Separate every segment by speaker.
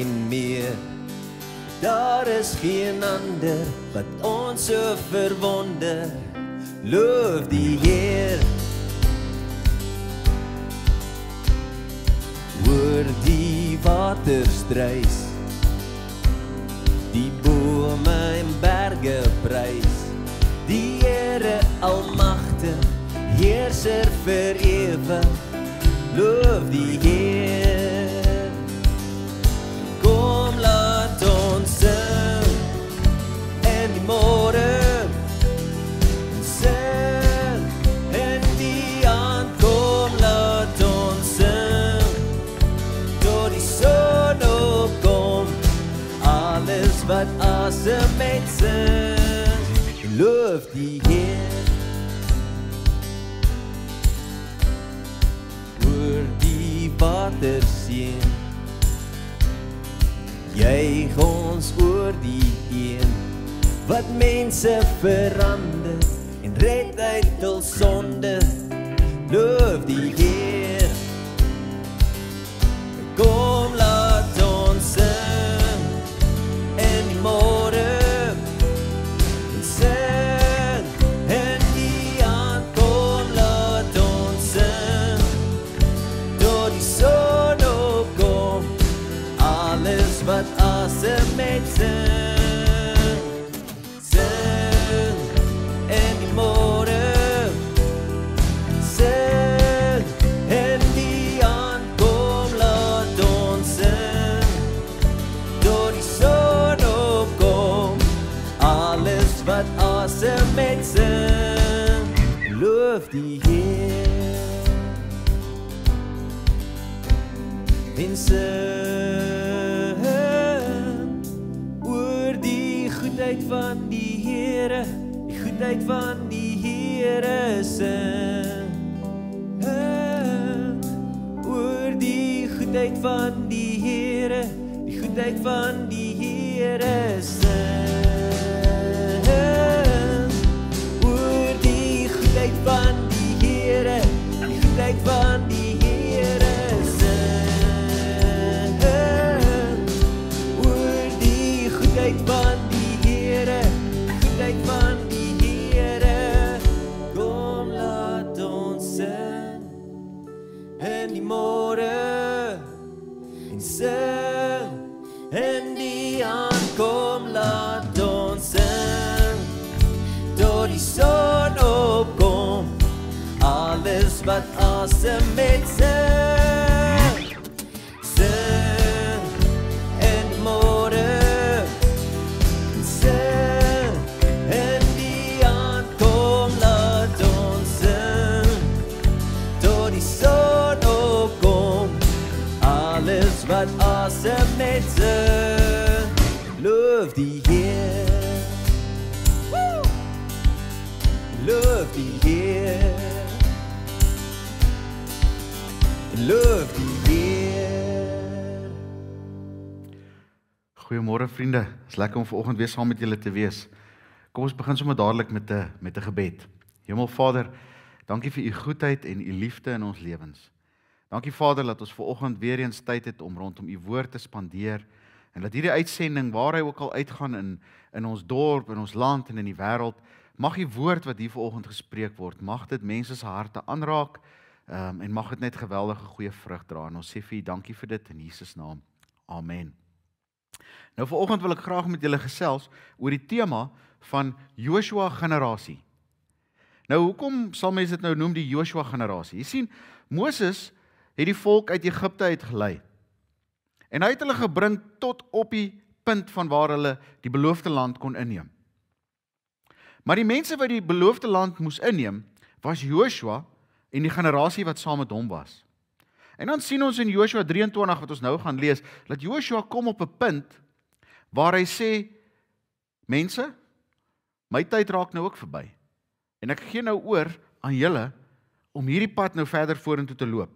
Speaker 1: en meer. Daar is geen ander wat ons so verwonder. Loof die Heer. Oor die waterstruis, die bome en berge prijs, die Heere almachte, Heerser vereeuwig, loof die Heer. wat mense verander en red uit hul sonde loof die Heer. fun
Speaker 2: lekker om vanoggend weer saam met julle te wees. Kom ons begin sommer dadelik met 'n met 'n gebed. Hemelvader, dankie vir u goedheid en u liefde in ons lewens. Dankie Vader dat ons vanoggend weer eens tyd het om rondom u woord te spandeer en dat hierdie uitsending waar hy ook al uitgaan in in ons dorp, in ons land en in die wêreld, mag u woord wat hier vanoggend gespreek word, mag dit mense se harte aanraak um, en mag dit net geweldige goeie vrug dra. En ons sê vir u dankie vir dit in Jesus naam. Amen. Nou vanoggend wil ek graag met julle gesels oor die tema van Joshua generasie. Nou hoekom sal mense dit nou noem die Joshua generasie? Jy sien, Moses het die volk uit Egipte uitgelei. En hy het hulle gebring tot op die punt van waar hulle die beloofde land kon inneem. Maar die mense wat die beloofde land moes inneem, was Joshua en die generasie wat saam met hom was. En dan sien ons in Joshua 23 wat ons nou gaan lees, dat Joshua kom op 'n punt waar hy sê mense my tyd raak nou ook verby en ek gee nou oor aan julle om hierdie pad nou verder vorentoe te loop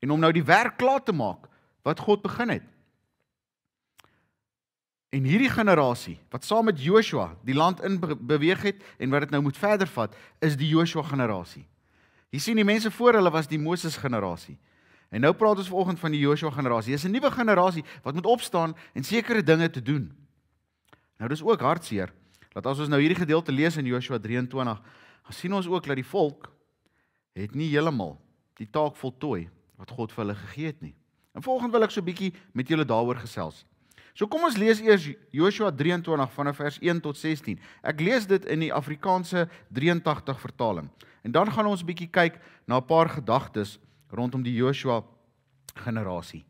Speaker 2: en om nou die werk klaar te maak wat God begin het en hierdie generasie wat saam met Joshua die land in beweeg het en wat dit nou moet verder vat is die Joshua generasie jy sien die mense voor hulle was die Moses generasie En nou praat ons vanoggend van die Joshua generasie. Dis 'n nuwe generasie wat moet opstaan en sekere dinge te doen. Nou dis ook hartseer dat as ons nou hierdie gedeelte lees in Joshua 23, dan sien ons ook dat die volk het nie heeltemal die taak voltooi wat God vir hulle gegee het nie. En volgende wil ek so 'n bietjie met julle daaroor gesels. So kom ons lees eers Joshua 23 vanaf vers 1 tot 16. Ek lees dit in die Afrikaanse 83 vertaling. En dan gaan ons 'n bietjie kyk na 'n paar gedagtes rondom die Joshua generasie.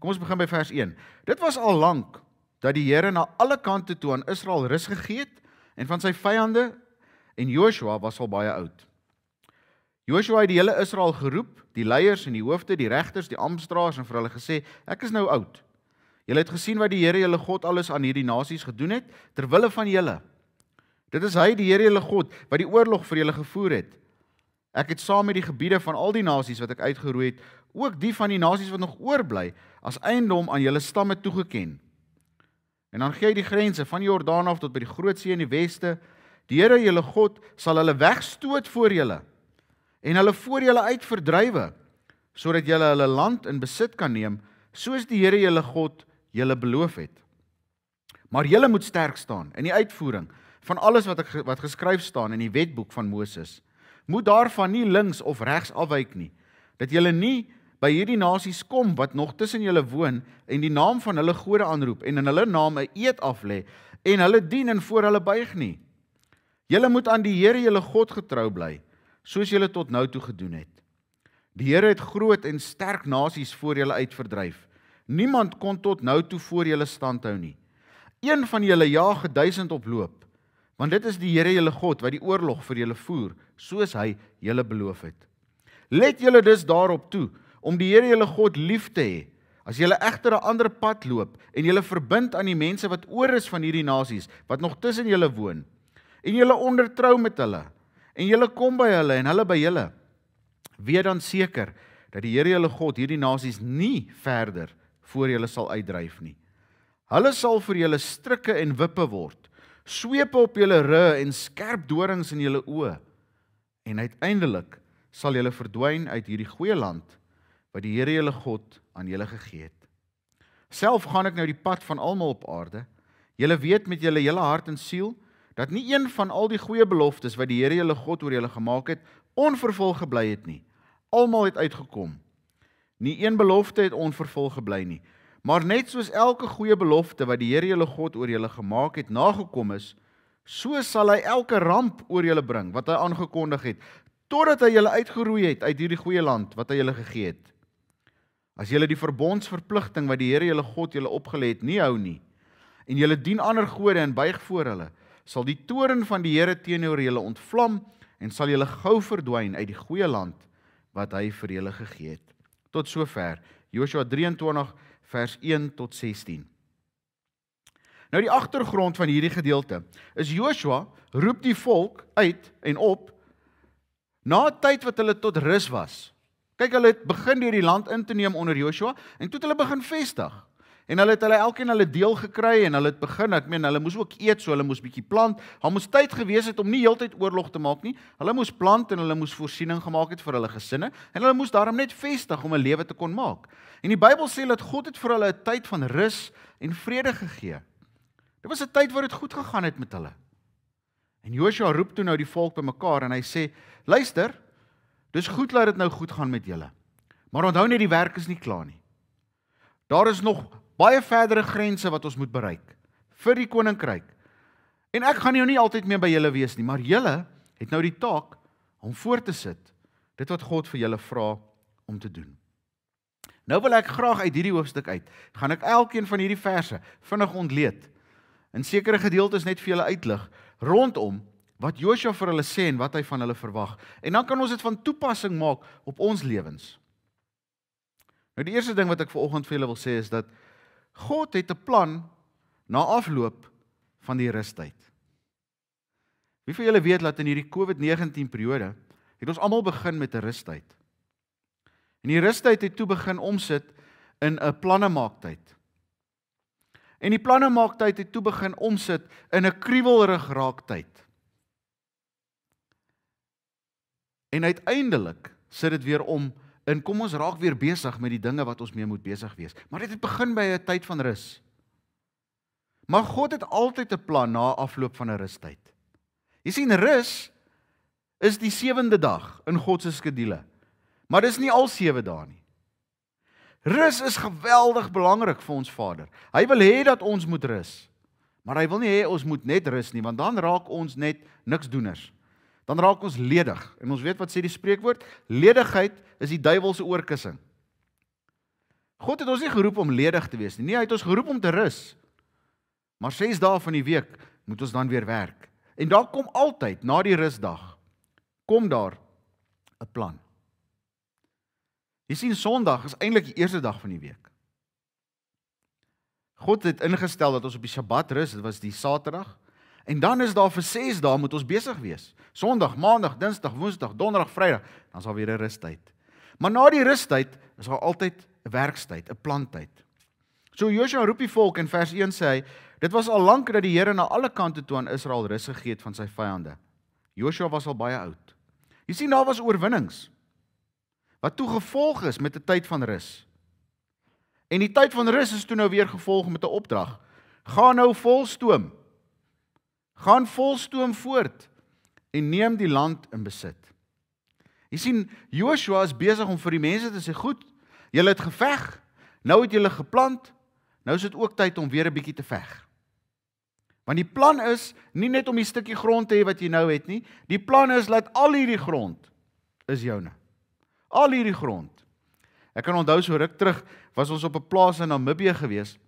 Speaker 2: Kom ons begin by vers 1. Dit was al lank dat die Here na alle kante toe aan Israel rus gegee het en van sy vyande en Joshua was al baie oud. Joshua het die hele Israel geroep, die leiers en die hoofde, die regters, die amptenare en vir hulle gesê: "Ek is nou oud. Julle het gesien wat die Here julle God alles aan hierdie nasies gedoen het ter wille van julle. Dit is hy die Here julle God wat die oorlog vir julle gevoer het. Ek het saam met die gebiede van al die nasies wat ek uitgeroei het, ook die van die nasies wat nog oorbly, as eiendom aan julle stamme toegekend." En dan gee hy die grense van die Jordaan af tot by die Groot See in die weste. Die Here julle God sal hulle wegstoot voor julle en hulle voor julle uit verdrywe sodat julle hulle land in besit kan neem soos die Here julle God julle beloof het. Maar julle moet sterk staan in die uitvoering van alles wat ek wat geskryf staan in die wetboek van Moses. Moet daarvan nie links of regs afwyk nie dat julle nie by hierdie nasies kom wat nog tussen julle woon en die naam van hulle gode aanroep en in hulle naam 'n eed aflê en hulle dien en voor hulle buig nie. Julle moet aan die Here julle God getrou bly soos julle tot nou toe gedoen het. Die Here het groot en sterk nasies voor julle uitverdryf. Niemand kon tot nou toe voor julle standhou nie. Een van julle jaag 1000 oploop, want dit is die Here julle God wat die oorlog vir julle voer, soos hy julle beloof het. Let julle dus daarop toe om die Here julle God lief te hê. As julle egter 'n ander pad loop en julle verbind aan die mense wat oor is van hierdie nasies wat nog tussen julle woon en julle ondertrou met hulle en julle kom by hulle en hulle by julle, weet dan seker dat die Here julle God hierdie nasies nie verder voor julle sal uitdryf nie. Hulle sal vir julle strikke en wippe word, swepe op julle rug en skerp dorings in julle oë. En uiteindelik sal julle verdwyn uit hierdie goeie land wat die Here julle God aan julle gegee het. Self gaan ek nou die pad van almal op aarde. Julle weet met julle hele hart en siel dat nie een van al die goeie beloftes wat die Here julle God oor julle gemaak het, onvervul gebly het nie. Almal het uitgekom. Nie een belofte het onvervul gebly nie. Maar net soos elke goeie belofte wat die Here julle God oor julle gemaak het nagekom is, so sal hy elke ramp oor julle bring wat hy aangekondig het totdat hy julle uitgeroei het uit hierdie goeie land wat hy julle gegee het. As julle die verbondsverpligting wat die Here julle God julle opgelê het nie hou nie en julle dien ander gode en buig voor hulle, sal die toorn van die Here teenoor julle ontvlam en sal julle gou verdwyn uit die goeie land wat hy vir julle gegee het. Tot sover Josua 23 vers 1 tot 16. Nou die agtergrond van hierdie gedeelte is Josua roep die volk uit en op na 'n tyd wat hulle tot rus was Kyk, hulle het begin deur die land in te neem onder Joshua en toe het hulle begin vestig. En hulle het hulle elkeen hulle deel gekry en hulle het begin, ek meen hulle moes ook eet, so hulle moes bietjie plant. Hulle moes tyd gewees het om nie heeltyd oorlog te maak nie. Hulle moes plant en hulle moes voorsiening gemaak het vir hulle gesinne en hulle moes daarom net vestig om 'n lewe te kon maak. En die Bybel sê dat God het vir hulle 'n tyd van rus en vrede gegee. Dit was 'n tyd waar dit goed gegaan het met hulle. En Joshua roep toe nou die volk bymekaar en hy sê: "Luister, Dis goed dat dit nou goed gaan met julle. Maar onthou net die werk is nie klaar nie. Daar is nog baie verdere grense wat ons moet bereik vir die koninkryk. En ek gaan jou nie altyd meer by julle wees nie, maar julle het nou die taak om voort te sit dit wat God vir julle vra om te doen. Nou wil ek graag uit hierdie hoofstuk uit gaan ek elkeen van hierdie verse vinnig ontleed en sekere gedeeltes net vir julle uitlig rondom wat Joshua vir hulle sê en wat hy van hulle verwag. En dan kan ons dit van toepassing maak op ons lewens. Nou die eerste ding wat ek veraloggend vir julle wil sê is dat God het 'n plan na afloop van die rustyd. Wie van julle weet dat in hierdie COVID-19 periode het ons almal begin met 'n rustyd. En die rustyd het toe begin omsit in 'n plannemaaktyd. En die plannemaaktyd het toe begin omsit in 'n kruwelrig raaktyd. En uiteindelik sit dit weer om in kom ons raak weer besig met die dinge wat ons mee moet besig wees. Maar dit het begin by 'n tyd van rus. Maar God het altyd 'n plan na afloop van 'n rustyd. Jy sien rus is die sewende dag in God se skedule. Maar dis nie al sewe dae nie. Rus is geweldig belangrik vir ons Vader. Hy wil hê dat ons moet rus. Maar hy wil nie hê ons moet net rus nie, want dan raak ons net niks doeners nie dan raak ons ledig. En ons weet wat sê die spreekwoord? Ledigheid is die duiwel se oorkussing. God het ons nie geroep om ledig te wees nie. Nee, hy het ons geroep om te rus. Maar 6 dae van die week moet ons dan weer werk. En daar kom altyd na die rusdag kom daar 'n plan. Jy sien Sondag is eintlik die eerste dag van die week. God het ingestel dat ons op die Sabbat rus, dit was die Saterdag. En dan is daar vir 6 dae moet ons besig wees. Sondag, Maandag, Dinsdag, Woensdag, Donderdag, Vrydag, dan is al weer 'n rustyd. Maar na die rustyd is daar altyd 'n werkstyd, 'n plantyd. So Joshua roep die volk in vers 1 sê hy, dit was al lank dat die Here na alle kante toe aan Israel rus gegee het van sy vyande. Joshua was al baie oud. Jy sien daar was oorwinnings wat toe gevolg is met 'n tyd van rus. En die tyd van rus is toe nou weer gevolg met 'n opdrag. Gaan nou vol stoom gaan volstoom voort en neem die land in besit. Jy sien Joshua is besig om vir die mense te sê goed, julle het geveg, nou het julle geplant, nou is dit ook tyd om weer 'n bietjie te veg. Want die plan is nie net om die stukkie grond te hê wat jy nou het nie, die plan is dat al hierdie grond is joune. Al hierdie grond. Ek kan onthou so ruk terug was ons op 'n plaas in Namibië gewees.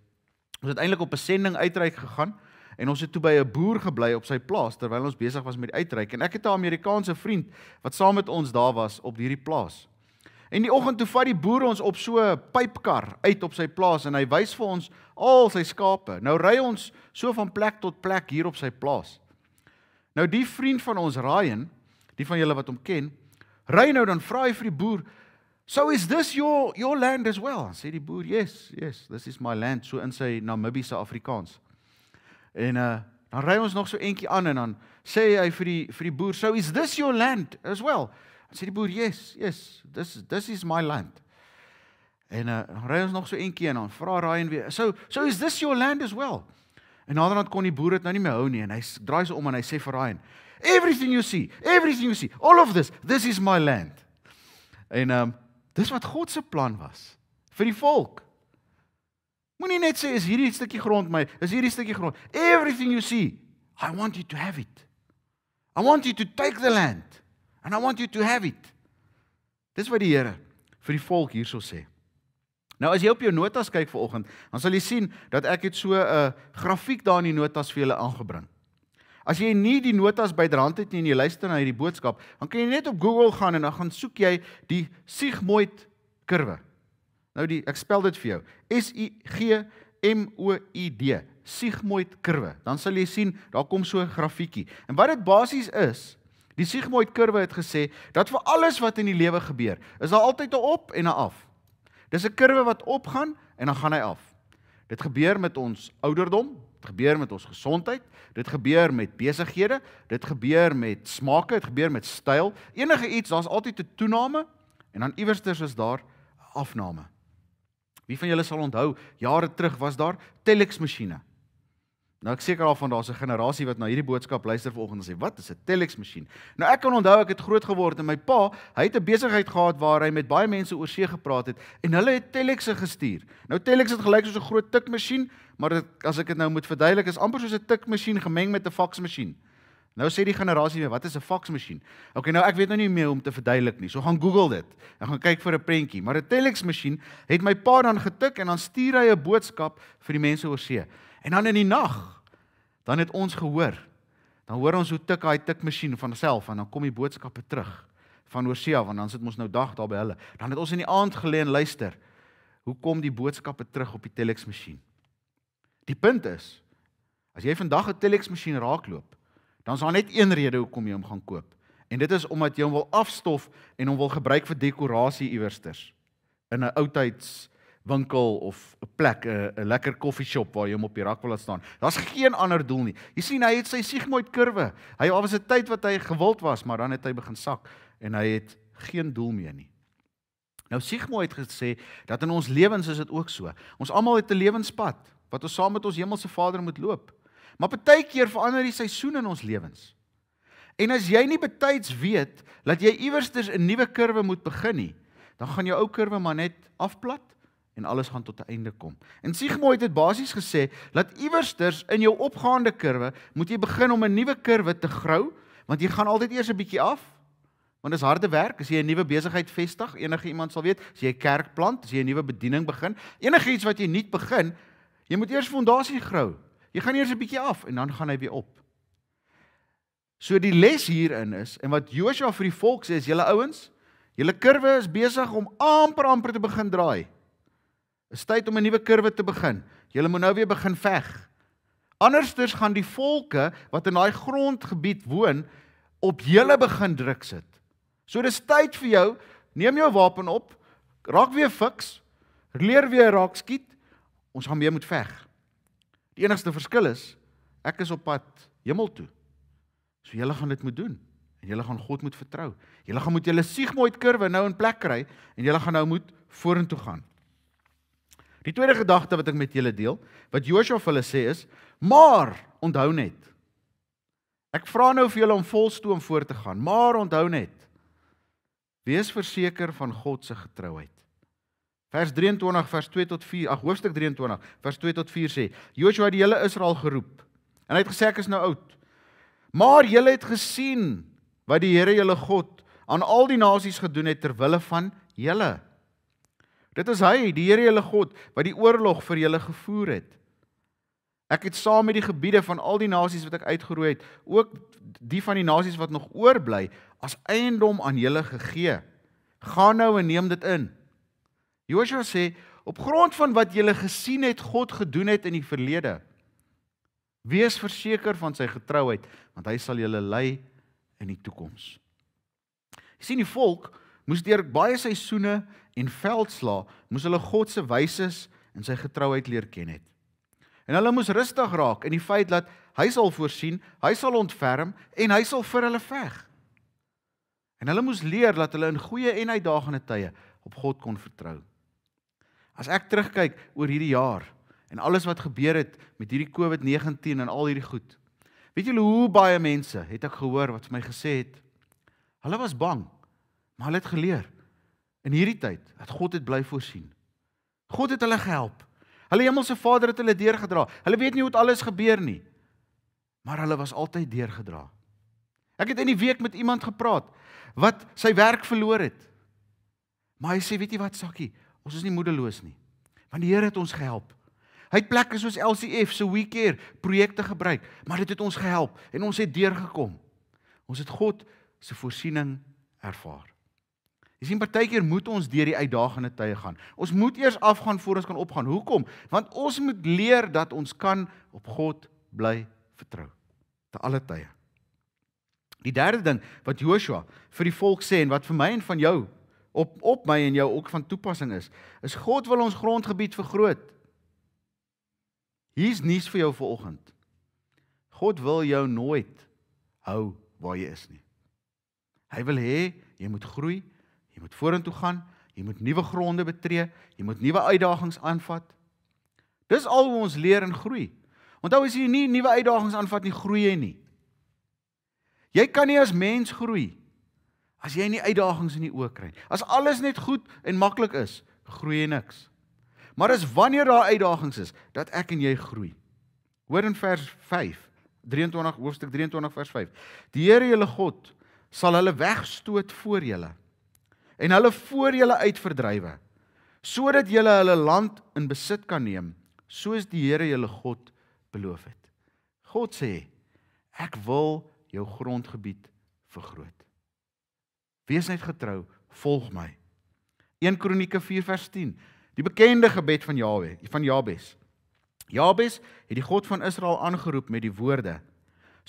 Speaker 2: Ons het eintlik op 'n sending uitreik gegaan en ons het toe by 'n boer gebly op sy plaas terwyl ons besig was met uitreik en ek het 'n Amerikaanse vriend wat saam met ons daar was op hierdie plaas. En die oggend toe vat die boer ons op so 'n pypkar uit op sy plaas en hy wys vir ons al sy skape. Nou ry ons so van plek tot plek hier op sy plaas. Nou die vriend van ons Ryan, die van julle wat hom ken, ry nou dan vra hy vir die boer So is this your your land as well? sê die boer. Yes, yes, this is my land so in sy Namibiese Afrikaans. En uh dan ry ons nog so eentjie aan en dan sê hy vir die vir die boer, "So is this your land as well?" En sê die boer, "Yes, yes, this this is my land." En uh dan ry ons nog so eentjie en dan vra Ryan weer, "So so is this your land as well?" En naderhand kon die boer dit nou nie meer hou nie en hy draai se om en hy sê vir Ryan, "Everything you see, everything you see, all of this, this is my land." En um dis wat God se plan was vir die volk. Moenie net sê is hierdie stukkie grond my, is hierdie stukkie grond. Everything you see, I want you to have it. I want you to take the land and I want you to have it. Dis wat die Here vir die volk hierso sê. Nou as jy op jou notas kyk vanoggend, dan sal jy sien dat ek het so 'n grafiek daar in die notas vir julle aangebring. As jy nie die notas byderhand het nie en jy luister na hierdie boodskap, dan kan jy net op Google gaan en dan gaan soek jy die sigmoid kurwe. Nou die ek spel dit vir jou. S I G M O I D. Sigmoid kurwe. Dan sal jy sien, daar kom so 'n grafiekie. En wat dit basies is, die sigmoid kurwe het gesê dat vir alles wat in die lewe gebeur, is daar altyd 'n op en 'n af. Dis 'n kurwe wat opgaan en dan gaan hy af. Dit gebeur met ons ouderdom, dit gebeur met ons gesondheid, dit gebeur met besighede, dit gebeur met smaak, dit gebeur met styl. Enige iets, daar's altyd 'n toename en dan iewers is daar afname. Wie van julle sal onthou, jare terug was daar telex masjiene. Nou ek seker daarvan daar's 'n generasie wat na hierdie boodskap luister vanoggend en sê, "Wat is 'n telex masjien?" Nou ek kan onthou ek het groot geword en my pa, hy het 'n besigheid gehad waar hy met baie mense oor see gepraat het en hulle het telexe gestuur. Nou telex het gelyk soos 'n groot tikmasjien, maar dit, as ek dit nou moet verduidelik, is amper soos 'n tikmasjien gemeng met 'n faksmasjien. Nou sê die generasie weer, wat is 'n faksmasjien? Okay, nou ek weet nou nie meer om te verduidelik nie. So gaan Google dit. Ek gaan kyk vir 'n prentjie, maar 'n telex masjien het my pa dan getik en dan stuur hy 'n boodskap vir die mense oor see. En dan in die nag, dan het ons gehoor. Dan hoor ons hoe tik hy tik masjien van self en dan kom die boodskappe terug van oor see af en dan sit ons nou dag daar by hulle. Dan het ons in die aand geleë en luister. Hoe kom die boodskappe terug op die telex masjien? Die punt is, as jy vandag 'n telex masjien raakloop, dan is daar net een rede hoekom jy hom gaan koop. En dit is omdat jy hom wil afstof en hom wil gebruik vir dekorasie iewersters in 'n oudtyds winkel of 'n plek 'n 'n lekker koffieshop waar jy hom op die rak wil laat staan. Daar's geen ander doel nie. Jy sien hy het sy sigmoid kurwe. Hy al was 'n tyd wat hy gewild was, maar dan het hy begin sak en hy het geen doel meer nie. Nou sigmoid het gesê dat in ons lewens is dit ook so. Ons almal het 'n lewenspad wat ons saam met ons hemelse Vader moet loop. Maar baie keer verander die seisoen in ons lewens. En as jy nie betyds weet dat jy iewersters 'n nuwe kurwe moet begin nie, dan gaan jou ou kurwe maar net afplat en alles gaan tot 'n einde kom. En Sigmund het basies gesê dat iewersters in jou opgaande kurwe moet jy begin om 'n nuwe kurwe te grou, want jy gaan altyd eers 'n bietjie af. Want dit is harde werk, as jy 'n nuwe besigheid vestig, enige iemand sal weet, as jy 'n kerk plant, as jy 'n nuwe bediening begin, enige iets wat jy nuut begin, jy moet eers fondasie grou. Jy gaan eers 'n bietjie af en dan gaan hy weer op. So die les hierin is en wat Joshua vir die volk sê is julle ouens, julle kurwe is besig om amper amper te begin draai. Is tyd om 'n nuwe kurwe te begin. Julle moet nou weer begin veg. Anderssins gaan die volke wat in daai grondgebied woon op julle begin druk sit. So dis tyd vir jou, neem jou wapen op, raak weer fiks, leer weer raak skiet. Ons gaan weer moet veg. Die enigste verskil is ek is op pad hemel toe. So julle gaan dit moet doen en julle gaan God moet vertrou. Julle gaan moet julle sigmoed kurwe nou in plek kry en julle gaan nou moet vorentoe gaan. Die tweede gedagte wat ek met julle deel, wat Joshua vir hulle sê is, maar onthou net. Ek vra nou vir julle om volstoom voort te gaan, maar onthou net. Wees verseker van God se getrouheid. Vers 23 vers 2 tot 4, ag hoofstuk 23 vers 2 tot 4 sê: Joshua het die hele Israel geroep en hy het gesê ek is nou oud. Maar julle het gesien wat die Here julle God aan al die nasies gedoen het ter wille van julle. Dit is hy, die Here julle God, wat die oorlog vir julle gevoer het. Ek het saam met die gebiede van al die nasies wat ek uitgeroei het, ook die van die nasies wat nog oorbly, as eiendom aan julle gegee. Gaan nou en neem dit in. Joshua sê op grond van wat julle gesien het God gedoen het in die verlede wees verseker van sy getrouheid want hy sal julle lei in die toekoms. Jy sien die volk moes deur baie seisoene en veldslae moes hulle God se wyses en sy getrouheid leer ken het. En hulle moes rustig raak in die feit dat hy sal voorsien, hy sal ontferm en hy sal vir hulle veg. En hulle moes leer dat hulle in goeie en uitdagende tye op God kon vertrou. As ek terugkyk oor hierdie jaar en alles wat gebeur het met hierdie COVID-19 en al hierdie goed. Weet julle hoe baie mense het ek gehoor wat vir my gesê het? Hulle was bang, maar hulle het geleer in hierdie tyd dat God het bly voorsien. God het hulle gehelp. Hulle hemelse Vader het hulle deurgedra. Hulle weet nie hoe dit alles gebeur nie, maar hulle was altyd deurgedra. Ek het in die week met iemand gepraat wat sy werk verloor het. Maar hy sê, weet jy wat, Sakkie, Ons is nie moedeloos nie. Want die Here het ons gehelp. Hy het plekke soos LCF se so weekeer projekte gebruik, maar dit het ons gehelp en ons het deurgekom. Ons het God se voorsiening ervaar. Jy sien partykeer moet ons deur die uitdagende tye gaan. Ons moet eers afgaan voor ons kan opgaan. Hoekom? Want ons moet leer dat ons kan op God bly vertrou te alle tye. Die derde ding wat Joshua vir die volk sê en wat vir my en van jou op op my en jou ook van toepassing is. Is God wil ons grondgebied vergroot. Hier's nuus vir jou vanoggend. God wil jou nooit hou waar jy is nie. Hy wil hê jy moet groei, jy moet vorentoe gaan, jy moet nuwe gronde betree, jy moet nuwe uitdagings aanvat. Dis al hoe ons leer en groei. Onthou as jy nie nuwe uitdagings aanvat nie, groei jy nie. Jy kan nie as mens groei nie As jy nie uitdagings in die oë kry nie, as alles net goed en maklik is, groei jy niks. Maar dis wanneer daar uitdagings is dat ek en jy groei. Hoor in vers 5, 23 hoofstuk 23 vers 5. Die Here julle God sal hulle wegstoot voor julle en hulle voor julle uitverdrywe sodat julle hulle land in besit kan neem soos die Here julle God beloof het. God sê ek wil jou grondgebied vergroot. Wees net getrou, volg my. 1 Kronieke 4 vers 10. Die bekende gebed van Jahwe, van Jabes. Jabes het die God van Israel aangeroep met die woorde: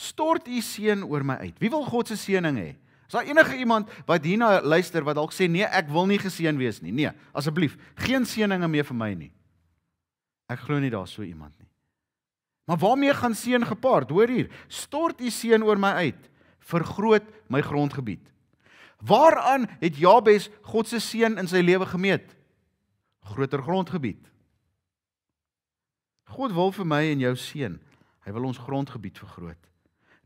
Speaker 2: "Stort u seën oor my uit." Wie wil God se seëning hê? Is daar enige iemand wat hierna luister wat dalk sê nee, ek wil nie geseën wees nie. Nee, asseblief, geen seëninge meer vir my nie. Ek glo nie daar so iemand nie. Maar waarmee gaan seën gepaard? Hoor hier, stort u seën oor my uit, vergroot my grondgebied. Waaraan het Jabes God se seën in sy lewe gemeet? Groter grondgebied. God wil vir my en jou seën. Hy wil ons grondgebied vergroot.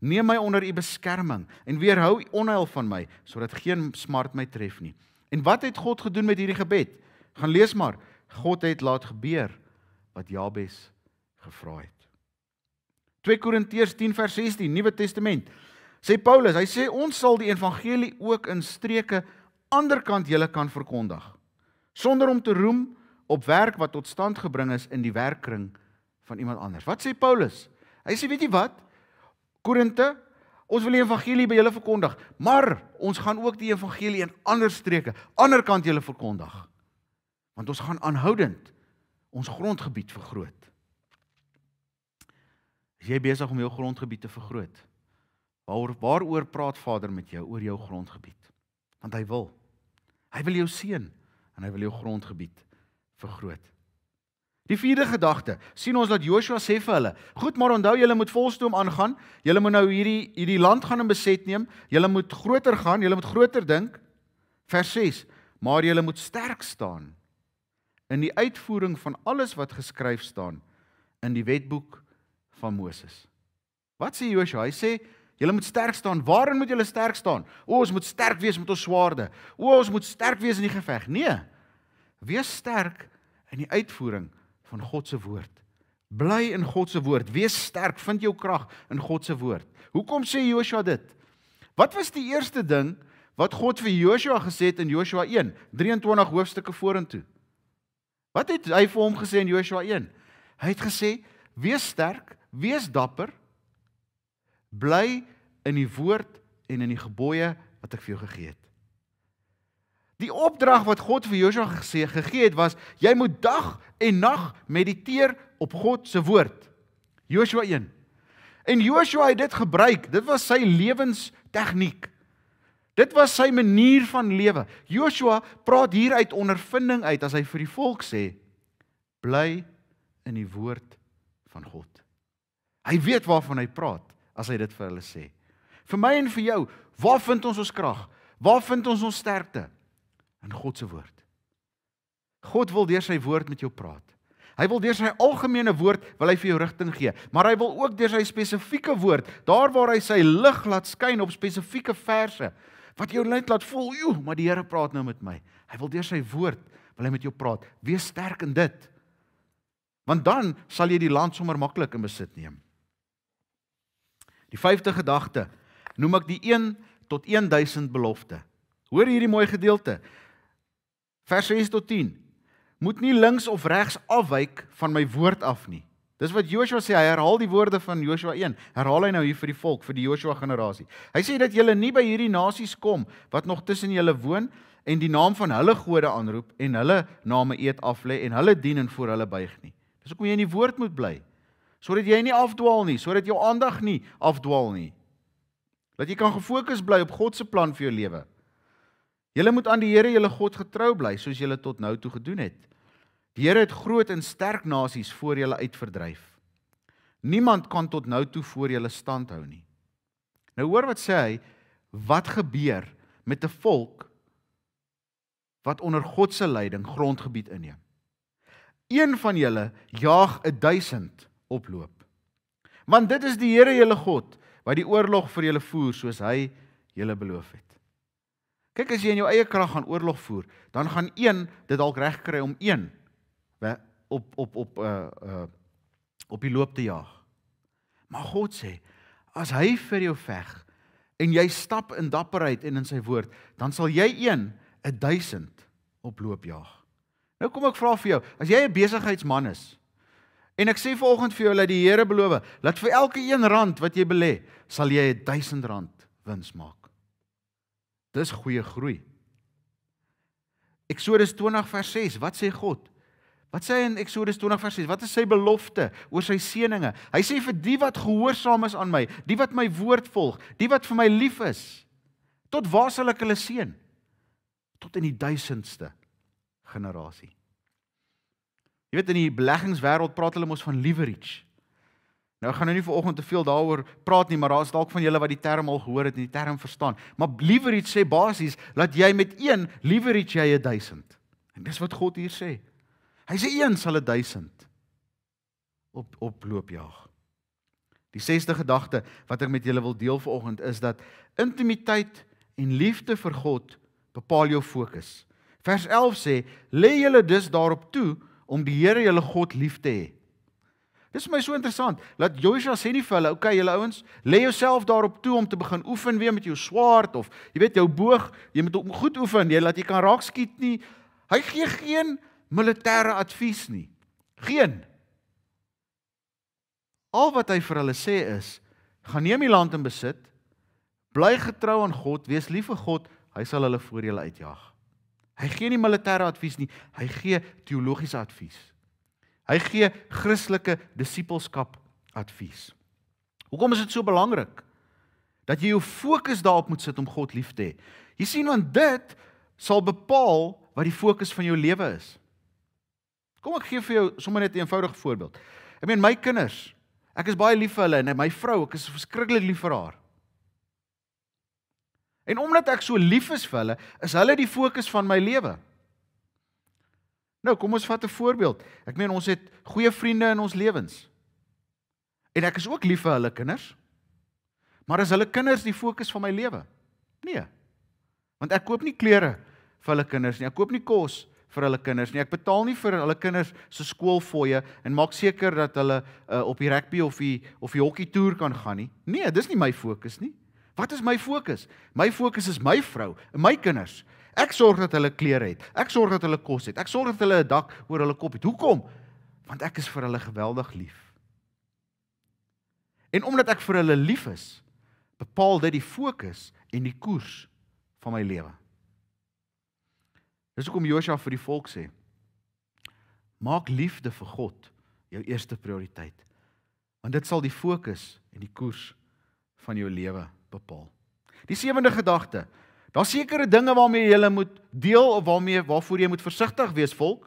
Speaker 2: Neem my onder u beskerming en weerhou onheil van my sodat geen smart my tref nie. En wat het God gedoen met hierdie gebed? Gaan lees maar. God het laat gebeur wat Jabes gevra het. 2 Korintiërs 10 vers 16, Nuwe Testament sê Paulus, hy sê ons sal die evangelie ook in streke anderkant julle kan verkondig sonder om te roem op werk wat tot stand gebring is in die werkring van iemand anders. Wat sê Paulus? Hy sê weet jy wat? Korinte, ons wil die evangelie by julle verkondig, maar ons gaan ook die evangelie in ander streke, ander kant julle verkondig. Want ons gaan aanhoudend ons grondgebied vergroot. Is jy besig om jou grondgebied te vergroot? Waaroor waaroor praat Vader met jou oor jou grondgebied? Want hy wil. Hy wil jou seën en hy wil jou grondgebied vergroot. Die vierde gedagte, sien ons dat Joshua sê vir hulle: "Goed, maar onthou julle moet volstoom aangaan. Julle moet nou hierdie hierdie land gaan en beset neem. Julle moet groter gaan, julle moet groter dink." Vers 6: "Maar julle moet sterk staan in die uitvoering van alles wat geskryf staan in die wetboek van Moses." Wat sê Joshua? Hy sê: Julle moet sterk staan. Waarin moet julle sterk staan? O, ons moet sterk wees met ons swaarde. O, ons moet sterk wees in die geveg. Nee. Wees sterk in die uitvoering van God se woord. Bly in God se woord. Wees sterk. Vind jou krag in God se woord. Hoekom sê Joshua dit? Wat was die eerste ding wat God vir Joshua gesê het in Joshua 1, 23 hoofstukke vorentoe? Wat het hy vir hom gesê in Joshua 1? Hy het gesê: "Wees sterk, wees dapper." Bly in die woord en in die gebooie wat ek vir jou gegee het. Die opdrag wat God vir Josua gesê gegee het was jy moet dag en nag mediteer op God se woord. Josua 1. En Josua het dit gebruik. Dit was sy lewenstegniek. Dit was sy manier van lewe. Josua praat hier uit ondervinding uit as hy vir die volk sê: Bly in die woord van God. Hy weet waarvan hy praat as hy dit vir hulle sê. Vir my en vir jou, waar vind ons ons krag? Waar vind ons ons sterkte? In God se woord. God wil deur sy woord met jou praat. Hy wil deur sy algemene woord wil hy vir jou rigting gee, maar hy wil ook deur sy spesifieke woord, daar waar hy sy lig laat skyn op spesifieke verse wat jou net laat voel, "Joe, maar die Here praat nou met my." Hy wil deur sy woord wil hy met jou praat. Wees sterk in dit. Want dan sal jy die land sommer maklik in besit neem. Die 50 gedagte noem ek die 1 tot 1000 belofte. Hoor hierdie mooi gedeelte. Vers 6 tot 10. Moet nie links of regs afwyk van my woord af nie. Dis wat Joshua sê, hy herhaal die woorde van Joshua 1. Herhaal hy nou hier vir die volk, vir die Joshua generasie. Hy sê dat julle nie by hierdie nasies kom wat nog tussen julle woon en die naam van hulle gode aanroep en hulle name eet af lê en hulle dien en voor hulle buig nie. Dis hoekom jy in die woord moet bly sodat jy nie afdwaal nie, sodat jou aandag nie afdwaal nie. Dat jy kan gefokus bly op God se plan vir jou lewe. Julle moet aan die Here, julle God getrou bly soos julle tot nou toe gedoen het. Die Here het groot en sterk nasies voor julle uitverdryf. Niemand kan tot nou toe voor julle stand hou nie. Nou hoor wat sê hy, wat gebeur met 'n volk wat onder God se leiding grondgebied inneem? Een van julle jaag 1000 oploop. Want dit is die Here julle God wat die oorlog vir julle voer soos hy julle beloof het. Kyk as jy in jou eie krag gaan oorlog voer, dan gaan een dit dalk regkry om een op op op uh uh op die loop te jaag. Maar God sê, as hy vir jou veg en jy stap in dapperheid en in sy woord, dan sal jy een 'n 1000 oploop jaag. Nou kom ek vra vir jou, as jy 'n besigheidsman is, En ek sê vanoggend vir julle dat die Here beloof, laat vir elke 1 rand wat jy belê, sal jy 1000 rand wins maak. Dis goeie groei. Eksodus 20 vers 6, wat sê God? Wat sê hy in Eksodus 20 vers 6? Wat is sy belofte oor sy seëninge? Hy sê vir die wat gehoorsaam is aan my, die wat my woord volg, die wat vir my lief is, tot waar sal ek hulle seën? Tot in die duisendste generasie. Jy weet in die beleggingswêreld praat hulle mos van leverage. Nou ek gaan nou nie vanoggend te veel daaroor praat nie, maar daar is dalk van julle wat die term al gehoor het en die term verstaan. Maar leverage sê basies dat jy met 1 leverage jy 1000. En dis wat God hier sê. Hy sê een sal 1000 op op loop jaag. Die 6de gedagte wat ek met julle wil deel vanoggend is dat intimiteit en liefde vir God bepaal jou fokus. Vers 11 sê: "Lê julle dus daarop toe om die Here julle God lief te hê. Dit is my so interessant. Laat Joshua sê nie vir hulle, okay, julle ouens, lê jouself daarop toe om te begin oefen weer met jou swaard of jy weet jou boog, jy moet hom goed oefen, jy laat jy kan raakskiet nie. Hy gee geen militêre advies nie. Geen. Al wat hy vir hulle sê is, gaan neem die land in besit, bly getrou aan God, wees lief vir God, hy sal hulle voor julle uitjaag. Hy gee nie militêre advies nie, hy gee teologiese advies. Hy gee Christelike disippelskap advies. Hoekom is dit so belangrik dat jy jou fokus daarop moet sit om God lief te hê? Jy sien want dit sal bepaal wat die fokus van jou lewe is. Kom ek gee vir jou sommer net 'n eenvoudige voorbeeld. Ek meen my kinders, ek is baie lief vir hulle en my vrou, ek is verskriklik lief vir haar. En omdat ek so lief is vir hulle, is hulle die fokus van my lewe. Nou, kom ons vat 'n voorbeeld. Ek meen ons het goeie vriende in ons lewens. En ek is ook lief vir hulle kinders. Maar is hulle kinders die fokus van my lewe? Nee. Want ek koop nie klere vir hulle kinders nie. Ek koop nie kos vir hulle kinders nie. Ek betaal nie vir hulle kinders se skoolfooie en maak seker dat hulle uh, op die rugby of die of die hokkie toer kan gaan nie. Nee, dis nie my fokus nie. Wat is my fokus? My fokus is my vrou en my kinders. Ek sorg dat hulle klere het. Ek sorg dat hulle kos het. Ek sorg dat hulle 'n dak oor hulle kop het. Hoekom? Want ek is vir hulle geweldig lief. En omdat ek vir hulle lief is, bepaal dit die fokus en die koers van my lewe. Dis hoekom Josua vir die volk sê: Maak liefde vir God jou eerste prioriteit. Want dit sal die fokus en die koers van jou lewe bepaal. Die sewende gedagte. Daar's sekere dinge waarmee jy hulle moet deel of waarmee waarvoor jy moet versigtig wees, volk.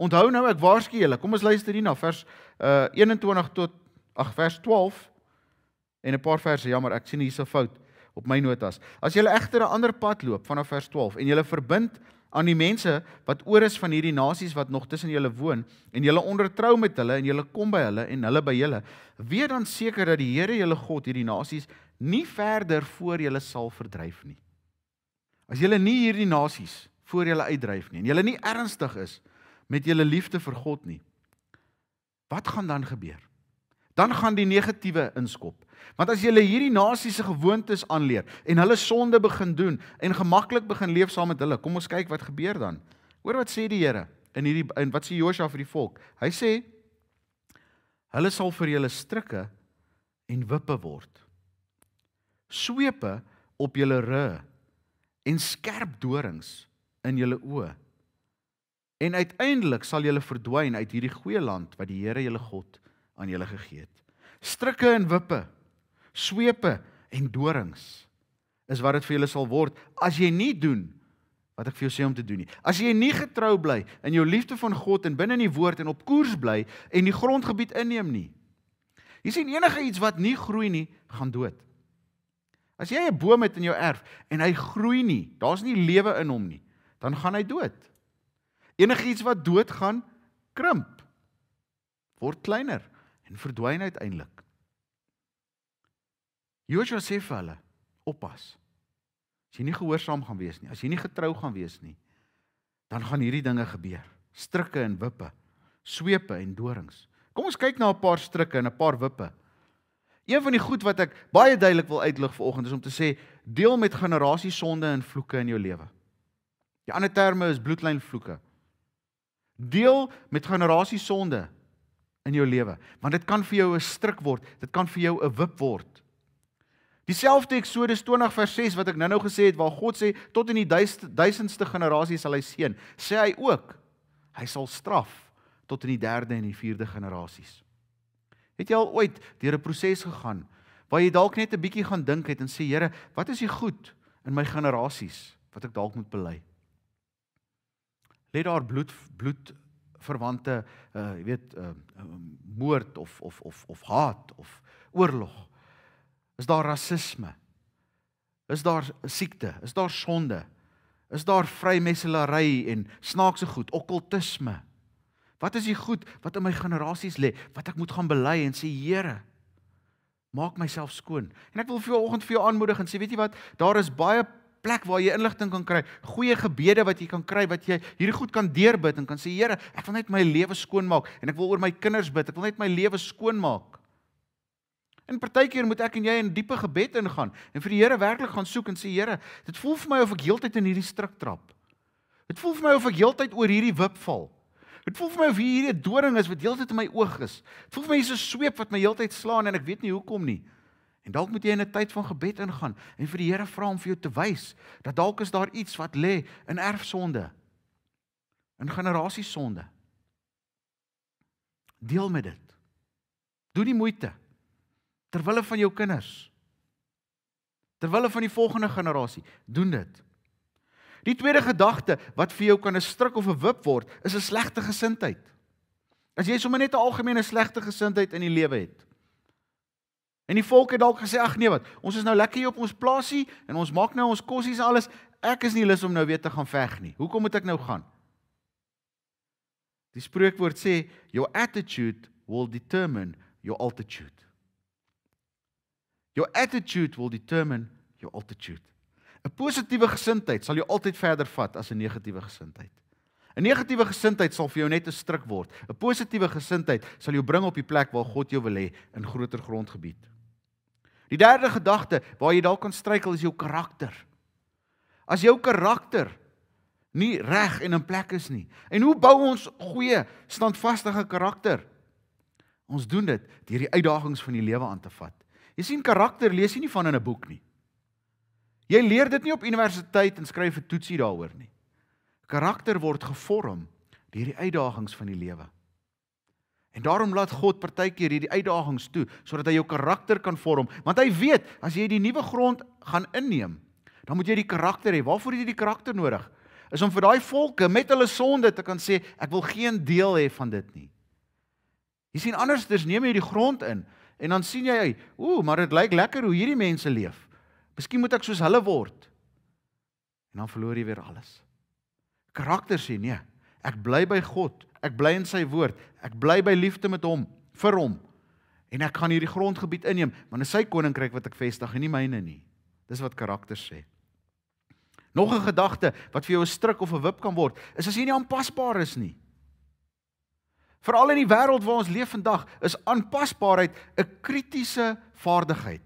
Speaker 2: Onthou nou ek waarsku julle. Kom ons luister hier na vers uh eh, 21 tot ag vers 12 en 'n paar verse. Jammer, ek sien hierse fout op my notas. As jy egter 'n ander pad loop vanaf vers 12 en jy verbind aan die mense wat oor is van hierdie nasies wat nog tussen julle woon en julle ondertrou met hulle en julle kom by hulle en hulle by julle, weet dan seker dat die Here julle God hierdie nasies nie verder voor julle sal verdryf nie. As julle nie hierdie nasies voor julle uitdryf nie en julle nie ernstig is met julle liefde vir God nie, wat gaan dan gebeur? Dan gaan die negatiewe inskop. Want as julle hierdie nasies se gewoontes aanleer en hulle sonde begin doen en gemaklik begin leef saam met hulle, kom ons kyk wat gebeur dan. Hoor wat sê die Here in hierdie en wat sê Josua vir die volk? Hy sê hulle sal vir julle strikke en wippe word swepe op julle rug en skerp dorings in julle oë. En uiteindelik sal julle verdwyn uit hierdie goeie land wat die Here julle God aan julle gegee het. Strikke en wippe, swepe en dorings is wat dit vir julle sal word as jy nie doen wat ek vir jou sê om te doen nie. As jy nie getrou bly in jou liefde van God en binne in die woord en op koers bly en die grondgebied inneem nie. Jy sien enige iets wat nie groei nie, gaan dood. As jy 'n boom het in jou erf en hy groei nie, daar's nie lewe in hom nie, dan gaan hy dood. Enigiets wat dood gaan, krimp. Word kleiner en verdwyn uiteindelik. Joshua sê vir hulle: "Oppas. As jy nie gehoorsaam gaan wees nie, as jy nie getrou gaan wees nie, dan gaan hierdie dinge gebeur. Strikke en wippe, swepe en dorings." Kom ons kyk na 'n paar strikke en 'n paar wippe Een van die goed wat ek baie duidelik wil uitlig vanoggend is om te sê deel met generasie sonde en vloeke in jou lewe. Die ander terme is bloedlyn vloeke. Deel met generasie sonde in jou lewe, want dit kan vir jou 'n struik word, dit kan vir jou 'n wip word. Dieselfde Eksodus 20 vers 6 wat ek nou-nou gesê het waar God sê tot in die duisendste generasie sal hy seën, sê hy ook hy sal straf tot in die derde en die vierde generasies. Het jy al ooit deur 'n proses gegaan waar jy dalk net 'n bietjie gaan dink het en sê Here, wat is die goed in my generasies wat ek dalk moet bely? Let daar bloed bloed verwante uh eh, jy weet uh moord of of of of haat of oorlog. Is daar rasisme? Is daar siekte? Is daar sonde? Is daar vrymesselary en snaakse goed, okkultisme? Wat is die goed wat in my generasies lê wat ek moet gaan bely en sê Here maak myself skoon. En ek wil vir jou oggend vir jou aanmoedig en sê weet jy wat daar is baie plek waar jy inligting kan kry, goeie gebede wat jy kan kry wat jy hierdie goed kan deurbid en kan sê Here, ek wil net my lewe skoon maak en ek wil oor my kinders bid. Ek wil net my lewe skoon maak. En partykeer moet ek en jy in diepe gebed ingaan en vir die Here werklik gaan soek en sê Here, dit voel vir my of ek heeltyd in hierdie struik trap. Dit voel vir my of ek heeltyd oor hierdie wip val. Dit voel vir my of hier 'n doring is wat deeltyd in my oog is. Dit voel vir my hier's 'n sweep wat my heeltyd slaan en ek weet nie hoekom nie. En dalk moet jy in 'n tyd van gebed ingaan en vir die Here vra om vir jou te wys dat dalk is daar iets wat lê in erfsonde. In generasiesonde. Deel met dit. Doen die moeite. Terwille van jou kinders. Terwille van die volgende generasie, doen dit. Die tweede gedagte wat vir jou kan 'n struik of 'n wip word, is 'n slegte gesindheid. As jy sommer net 'n algemene slegte gesindheid in die lewe het. En die volk het dalk gesê ag nee wat, ons is nou lekker hier op ons plaasie en ons maak nou ons kossies alles. Ek is nie lus om nou weer te gaan veg nie. Hoekom moet ek nou gaan? Die spreekwoord sê your attitude will determine your altitude. Your attitude will determine your altitude. 'n Positiewe gesindheid sal jou altyd verder vat as 'n negatiewe gesindheid. 'n Negatiewe gesindheid sal vir jou net 'n struik word. 'n Positiewe gesindheid sal jou bring op die plek waar God jou wil hê in groter grondgebied. Die derde gedagte waar jy dalk kan struikel is jou karakter. As jou karakter nie reg en in plek is nie. En hoe bou ons goeie, standvaste karakter? Ons doen dit deur die uitdagings van die lewe aan te vat. Jy sien karakter lees jy nie van in 'n boek nie. Jy leer dit nie op universiteit en skryf 'n toetsie daaroor nie. Karakter word gevorm deur die uitdagings van die lewe. En daarom laat God partykeer hierdie uitdagings toe sodat hy jou karakter kan vorm, want hy weet as jy die nuwe grond gaan inneem, dan moet jy die karakter hê. Waarvoor het jy die karakter nodig? Is om vir daai volke met hulle sonde te kan sê ek wil geen deel hê van dit nie. Jy sien andersters neem jy die grond in en dan sien jy, ooh, maar dit lyk lekker hoe hierdie mense leef. Miskien moet ek soos hulle word. En dan verloor jy weer alles. Karakter sê nee, ek bly by God, ek bly in sy woord, ek bly by liefde met hom, vir hom. En ek gaan hierdie grondgebied inneem, want dit is sy koninkryk wat ek vestig en nie myne nie. Dis wat karakter sê. Nog 'n gedagte wat vir jou 'n struik of 'n wip kan word, is as jy nie aanpasbaar is nie. Veral in die wêreld waar ons leef vandag, is aanpasbaarheid 'n kritiese vaardigheid.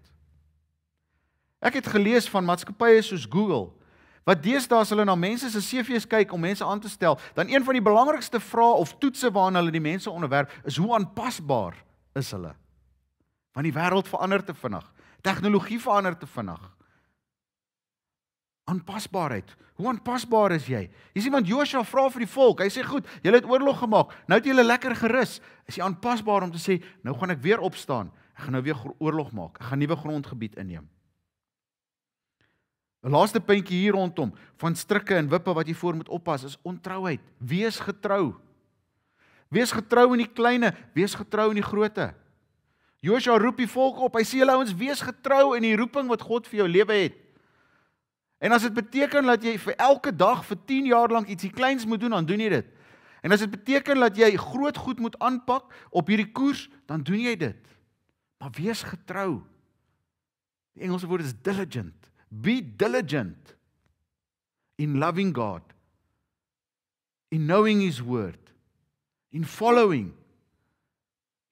Speaker 2: Ek het gelees van maatskappye soos Google wat deesdae as hulle na mense se CV's kyk om mense aan te stel, dan een van die belangrikste vrae of toetse waaraan hulle die mense onderwerp is hoe aanpasbaar is hulle? Want die wêreld verander te vinnig. Tegnologie verander te vinnig. Aanpasbaarheid. Hoe aanpasbaar is jy? Hier is iemand Joshua vra vir die volk. Hy sê goed, julle het oorlog gemaak. Nou het julle lekker gerus. Is jy aanpasbaar om te sê nou gaan ek weer opstaan. Ek gaan nou weer oorlog maak. Ek gaan nuwe grondgebied inneem. 'n Laaste puntjie hier rondom van strikke en wippe wat jy voor moet oppas is ontrouheid. Wees getrou. Wees getrou in die kleinne, wees getrou in die grootte. Joshua roep die volk op. Hy sê julle ouens, wees getrou in die roeping wat God vir jou lewe het. En as dit beteken dat jy vir elke dag vir 10 jaar lank ietsie kleins moet doen, dan doen jy dit. En as dit beteken dat jy groot goed moet aanpak op hierdie koers, dan doen jy dit. Maar wees getrou. Die Engelse woord is diligent be diligent in loving God, in knowing His Word, in following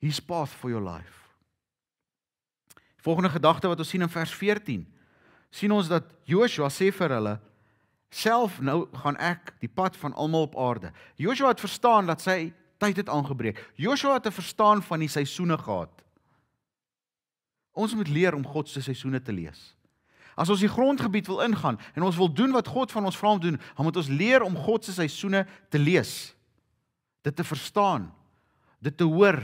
Speaker 2: His path for your life. Volgende gedagte wat ons sien in vers 14. sien ons dat Joshua sê vir hulle self nou gaan ek die pad van almal op aarde. Joshua het verstaan dat sy tyd het aangebreek. Joshua het 'n verstaan van die seisoene gehad. Ons moet leer om God se seisoene te lees. As ons die grondgebied wil ingaan en ons wil doen wat God van ons vra om doen, dan moet ons leer om God se seisoene te lees. Dit te verstaan, dit te hoor,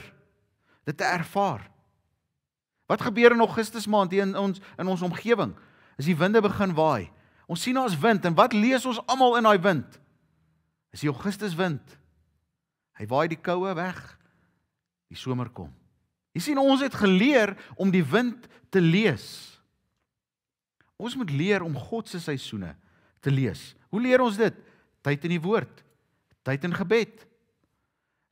Speaker 2: dit te ervaar. Wat gebeur in Augustus maand hier in ons in ons omgewing? As die winde begin waai, ons sien daar's wind en wat lees ons almal in daai wind? Is die Augustus wind. Hy waai die koue weg. Die somer kom. Jy sien ons het geleer om die wind te lees. Ons moet leer om God se seisoene te lees. Hoe leer ons dit? Tyd in die woord, tyd in gebed.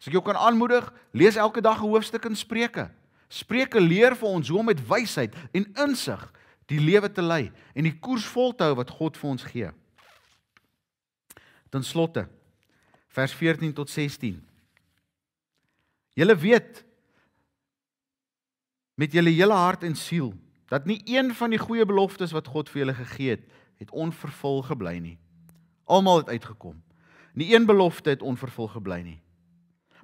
Speaker 2: As ek jou kan aanmoedig, lees elke dag 'n hoofstuk in Spreuke. Spreuke leer vir ons hoe om met wysheid en insig die lewe te lei en die koers vol te hou wat God vir ons gee. Ten slotte vers 14 tot 16. Julle weet met julle hele hart en siel dat nie een van die goeie beloftes wat God vir julle gegee het, het onvervul gebly nie. Almal het uitgekom. Nie een belofte het onvervul gebly nie.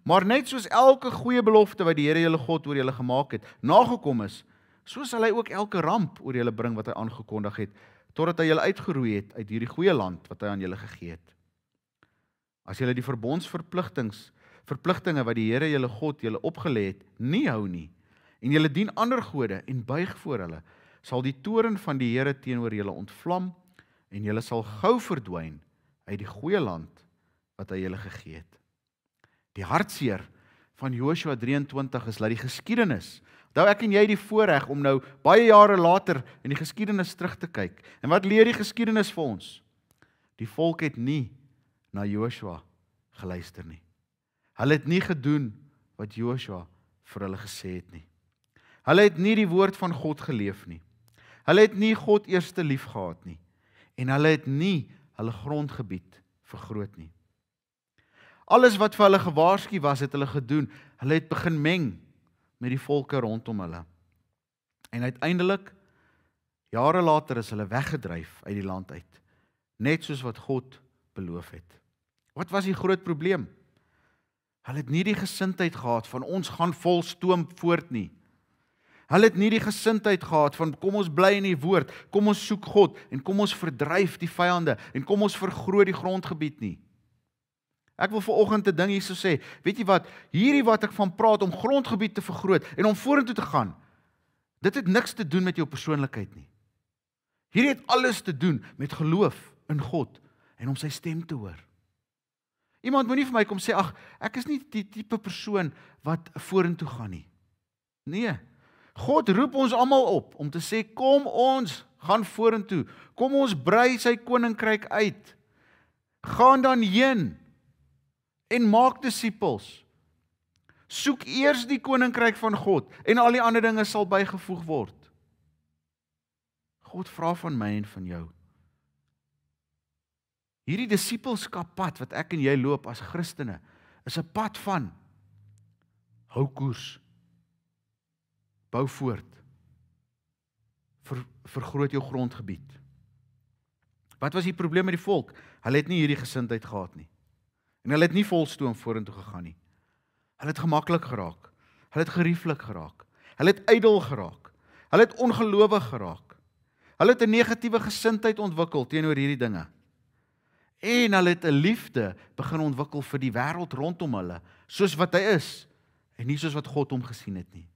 Speaker 2: Maar net soos elke goeie belofte wat die Here julle God oor julle gemaak het, nagekom is, so sal hy ook elke ramp oor julle bring wat hy aangekondig het, totdat hy julle uitgeroei het uit hierdie goeie land wat hy aan julle gegee het. As julle die verbondsverpligtinge, verpligtinge wat die Here julle God julle opgelê het, nie hou nie, en julle dien ander gode en buig voor hulle, sal die toren van die Here teenoor julle ontvlam en julle sal gou verdwyn uit die goeie land wat hy julle gegee het. Die hartseer van Joshua 23 is dat die geskiedenis Nou ek en jy die voorreg om nou baie jare later in die geskiedenis terug te kyk. En wat leer die geskiedenis vir ons? Die volk het nie na Joshua geluister nie. Hulle het nie gedoen wat Joshua vir hulle gesê het nie. Hulle het nie die woord van God geleef nie. Hulle het nie God eerste lief gehad nie en hulle het nie hulle grondgebied vergroot nie. Alles wat vir hulle gewaarsku was, het hulle gedoen. Hulle het begin meng met die volke rondom hulle. En uiteindelik jare later is hulle weggedryf uit die land uit, net soos wat God beloof het. Wat was die groot probleem? Hulle het nie die gesindheid gehad van ons gaan vol stoom voort nie. Hulle het nie die gesindheid gehad van kom ons bly in die woord, kom ons soek God en kom ons verdryf die vyande en kom ons vergroot die grondgebied nie. Ek wil ver oggend 'n ding hierso sê. Weet jy wat? Hierdie wat ek van praat om grondgebied te vergroot en om vorentoe te gaan. Dit het niks te doen met jou persoonlikheid nie. Hierdie het alles te doen met geloof in God en om sy stem te hoor. Iemand moenie vir my kom sê ag, ek is nie die tipe persoon wat vorentoe gaan nie. Nee, God roep ons almal op om te sê kom ons gaan vorentoe. Kom ons brei sy koninkryk uit. Gaan dan heen en maak disippels. Soek eers die koninkryk van God en al die ander dinge sal bygevoeg word. God vra van my en van jou. Hierdie disippelskap pad wat ek en jy loop as Christene, is 'n pad van hou koers Bou voort. Ver, vergroot jou grondgebied. Wat was die probleem met die volk? Hulle het nie hierdie gesindheid gehad nie. En hulle het nie volstoom vorentoe gegaan nie. Hulle het gemaklik geraak. Hulle het gerieflik geraak. Hulle het ydel geraak. Hulle het ongelowig geraak. Hulle het 'n negatiewe gesindheid ontwikkel teenoor hierdie dinge. En hulle het 'n liefde begin ontwikkel vir die wêreld rondom hulle, soos wat hy is en nie soos wat God hom gesien het nie.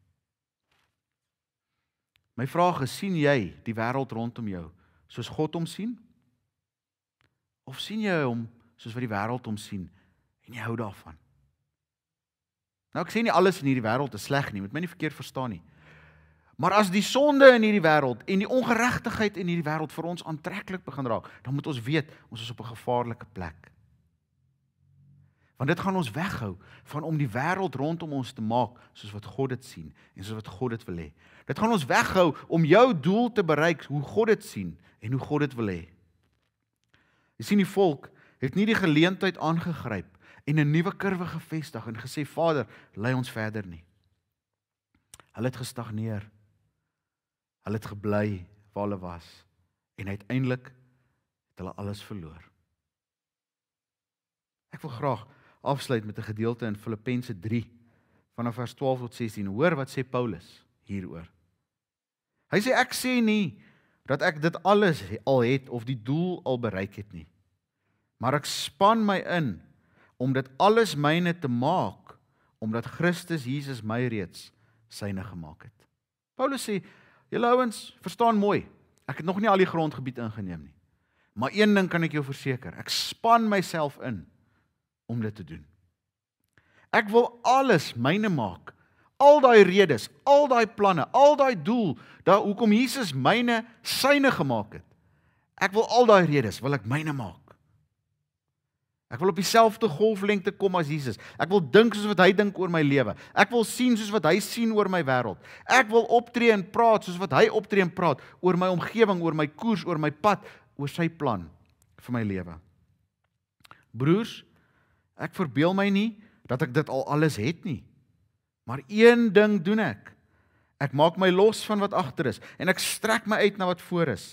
Speaker 2: My vraag is, sien jy die wêreld rondom jou soos God hom sien? Of sien jy hom soos wat die wêreld hom sien en jy hou daarvan? Nou ek sê nie alles in hierdie wêreld is sleg nie, moet my nie verkeerd verstaan nie. Maar as die sonde in hierdie wêreld en die ongeregtigheid in hierdie wêreld vir ons aantreklik begin raak, dan moet ons weet ons is op 'n gevaarlike plek want dit gaan ons weghou van om die wêreld rondom ons te maak soos wat God dit sien en soos wat God dit wil hê. Dit gaan ons weghou om jou doel te bereik hoe God dit sien en hoe God dit wil hê. Jy sien die volk het nie die geleentheid aangegryp en 'n nuwe kurwe gevestig en gesê Vader, lei ons verder nie. Hulle het gestagneer. Hulle het gebly waar hulle was en uiteindelik het hulle alles verloor. Ek wil graag afsluit met 'n gedeelte in Filippense 3 vanaf vers 12 tot 16. Hoor wat sê Paulus hieroor. Hy sê ek sê nie dat ek dit alles al het of die doel al bereik het nie. Maar ek span my in om dit alles myne te maak omdat Christus Jesus my reeds syne gemaak het. Paulus sê: "Julle ouens, verstaan mooi. Ek het nog nie al die grondgebied ingeneem nie. Maar een ding kan ek jou verseker, ek span myself in om dit te doen. Ek wil alles myne maak. Al daai redes, al daai planne, al daai doel dat hoekom Jesus myne syne gemaak het. Ek wil al daai redes wil ek myne maak. Ek wil op dieselfde golflengte kom as Jesus. Ek wil dink soos wat hy dink oor my lewe. Ek wil sien soos wat hy sien oor my wêreld. Ek wil optree en praat soos wat hy optree en praat oor my omgewing, oor my koers, oor my pad, oor sy plan vir my lewe. Broers, Ek verbeel my nie dat ek dit al alles het nie. Maar een ding doen ek. Ek maak my los van wat agter is en ek strek my uit na wat voor is.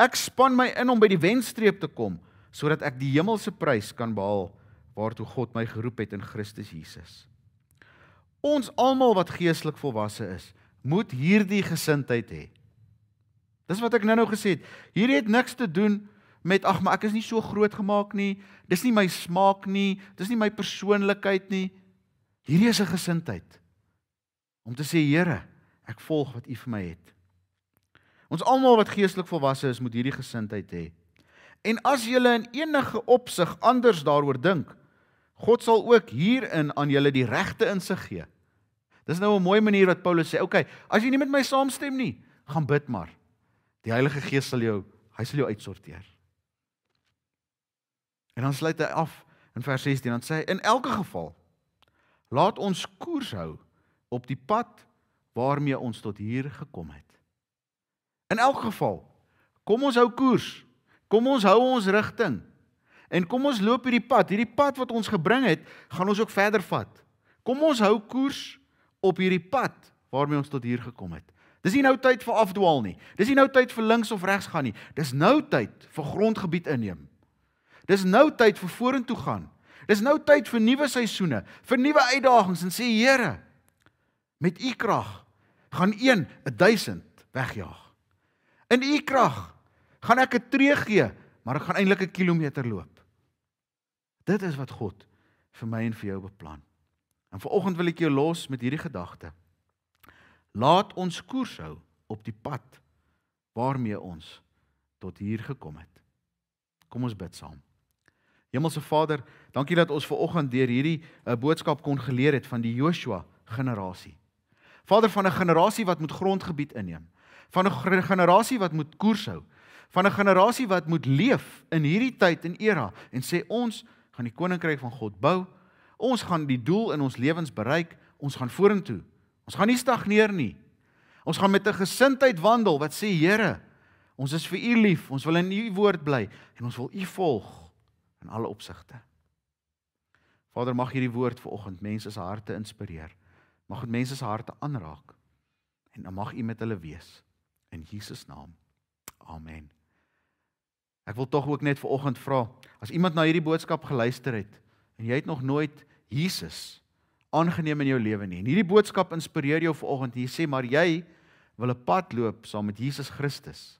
Speaker 2: Ek span my in om by die wenstreep te kom sodat ek die hemelse prys kan behaal waartoe God my geroep het in Christus Jesus. Ons almal wat geestelik volwasse is, moet hierdie gesindheid hê. Dis wat ek nou-nou gesê het. Hierdie het niks te doen met met ag maar ek is nie so groot gemaak nie. Dis nie my smaak nie. Dis nie my persoonlikheid nie. Hierdie is 'n gesindheid om te sê Here, ek volg wat U vir my het. Ons almal wat geestelik volwasse is, moet hierdie gesindheid hê. En as julle in enige opsig anders daaroor dink, God sal ook hierin aan julle die regte insig gee. Dis nou 'n mooi manier wat Paulus sê, okay, as jy nie met my saamstem nie, gaan bid maar. Die Heilige Gees sal jou, hy sal jou uitsorteer. En dan sluit hy af in vers 16 dan sê hy in elke geval laat ons koers hou op die pad waarmee ons tot hier gekom het. In elk geval, kom ons hou koers. Kom ons hou ons rigting. En kom ons loop hierdie pad. Hierdie pad wat ons gebring het, gaan ons ook verder vat. Kom ons hou koers op hierdie pad waarmee ons tot hier gekom het. Dis nie nou tyd vir afdwaal nie. Dis nie nou tyd vir links of regs gaan nie. Dis nou tyd vir grondgebied inneem. Dis nou tyd vir vorentoe gaan. Dis nou tyd vir nuwe seisoene, vir nuwe uitdagings en sê Here, met u krag gaan een 1000 wegjaag. In u krag gaan ek 'n tree gee, maar ek gaan eintlik 'n kilometer loop. Dit is wat God vir my en vir jou beplan. En vanoggend wil ek jou los met hierdie gedagte. Laat ons koers hou op die pad waarmee ons tot hier gekom het. Kom ons bid saam. Hemelse Vader, dankie dat ons ver oggend deur hierdie eh, boodskap kon geleer het van die Joshua generasie. Vader van 'n generasie wat moet grondgebied inneem, van 'n generasie wat moet koers hou, van 'n generasie wat moet leef in hierdie tyd en era en sê ons gaan die koninkryk van God bou. Ons gaan die doel in ons lewens bereik, ons gaan vorentoe. Ons gaan nie stagneer nie. Ons gaan met 'n gesindheid wandel wat sê Here, ons is vir U lief, ons wil in U woord bly en ons wil U volg in alle opsigte. Vader, mag hierdie woord vanoggend mense se harte inspireer. Mag dit mense se harte aanraak. En mag U met hulle wees in Jesus naam. Amen. Ek wil tog ook net vanoggend vra, as iemand na hierdie boodskap geluister het en jy het nog nooit Jesus aangeneem in jou lewe nie. En hierdie boodskap inspireer jou vanoggend. Jy sê maar jy wil 'n pad loop saam met Jesus Christus.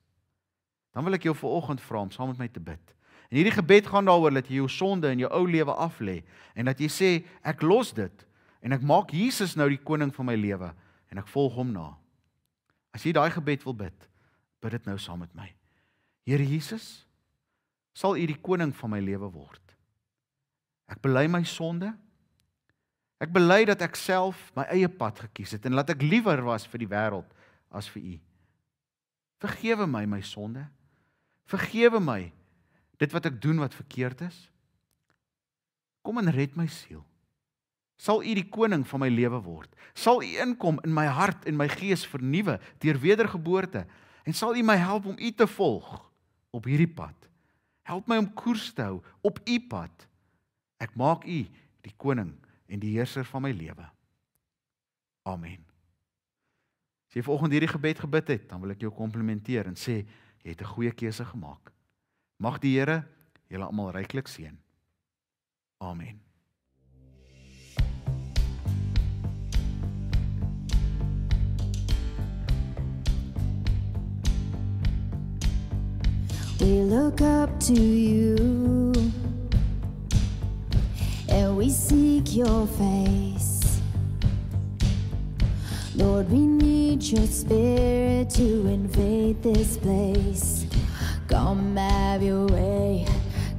Speaker 2: Dan wil ek jou vanoggend vra om saam met my te bid. En hierdie gebed gaan daaroor dat jy jou sonde en jou ou lewe aflê en dat jy sê ek los dit en ek maak Jesus nou die koning van my lewe en ek volg hom na. As jy daai gebed wil bid, bid dit nou saam met my. Here Jesus, sal U die koning van my lewe word. Ek bely my sonde. Ek bely dat ek self my eie pad gekies het en laat ek liewer was vir die wêreld as vir U. Vergewe my my sonde. Vergewe my dit wat ek doen wat verkeerd is. Kom en red my siel. Sal U die koning van my lewe word? Sal U inkom in my hart en my gees vernuwe deur wedergeboorte? En sal U my help om U te volg op hierdie pad? Help my om koers te hou op U pad. Ek maak U die koning en die heerser van my lewe. Amen. As jy vanoggend hierdie gebed gebid het, dan wil ek jou komplimenteer en sê jy het 'n goeie keuse gemaak. Mag die Here julle almal ryklik seën. Amen.
Speaker 3: We look up to you and we seek your face. Lord, we need your spirit to invade this place. Come have your way,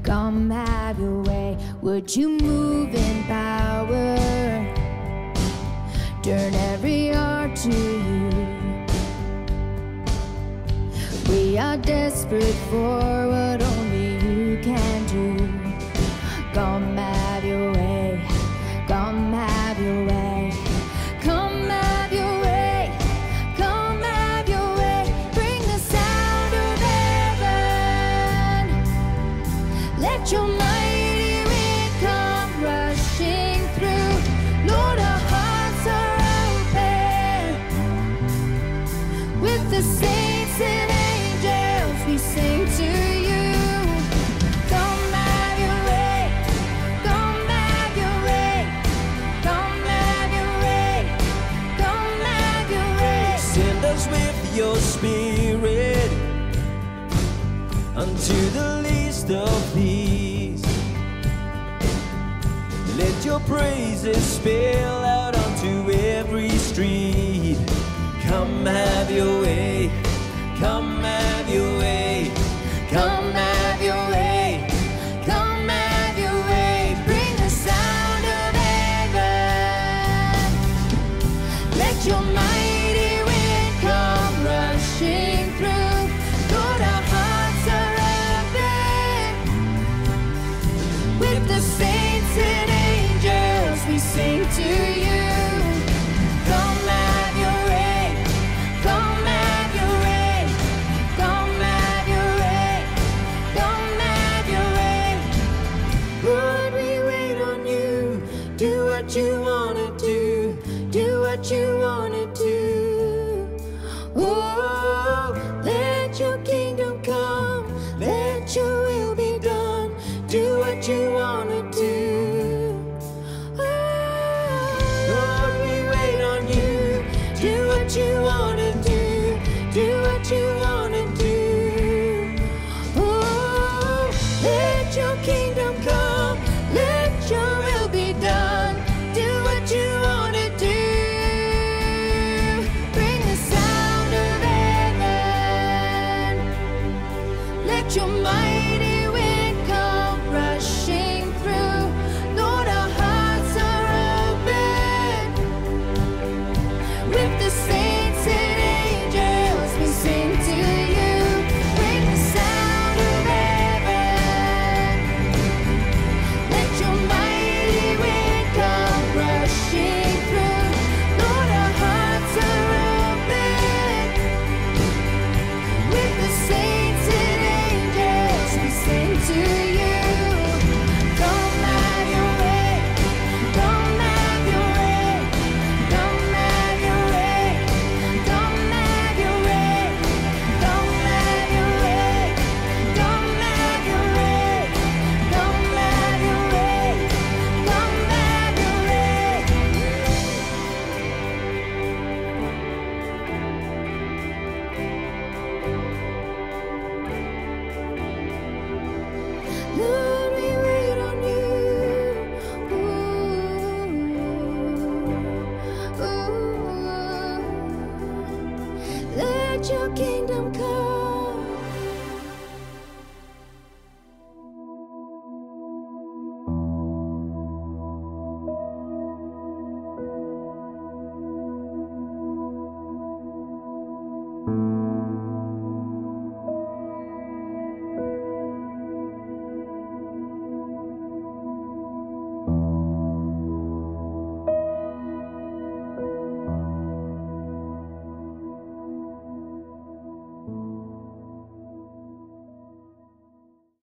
Speaker 3: come have your way. Would you move in power? Turn every heart to you. We are desperate for what.
Speaker 1: to the least of these. Let your praises spill out onto every street. Come have your way.